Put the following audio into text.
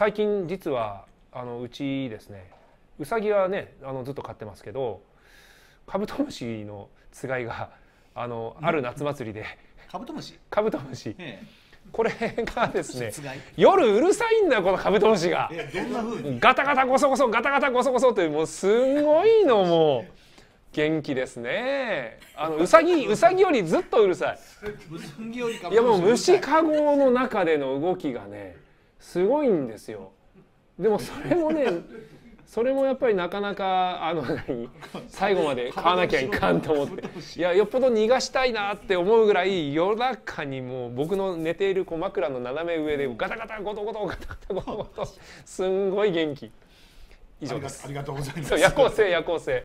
最近実はあのうちですねうさぎはねあのずっと飼ってますけどカブトムシのつがいがあのある夏祭りでカブトムシカブトムシ、ええこれがですね夜うるさいんだよこのカブトムシが風ガタガタゴソゴソガタガタゴソゴソというもうすごいのもう元気ですねあのうさぎうさぎよりずっとうるさいいやもう虫かごの中での動きがねすごいんですよでもそれもねそれもやっぱりなかなかあの最後まで買わなきゃいかんと思っていやよっぽど逃がしたいなって思うぐらい夜中にもう僕の寝ているこう枕の斜め上でガタガタゴトゴトガタガタゴトゴトすんごい元気以上ですありがとうございます夜行性夜行性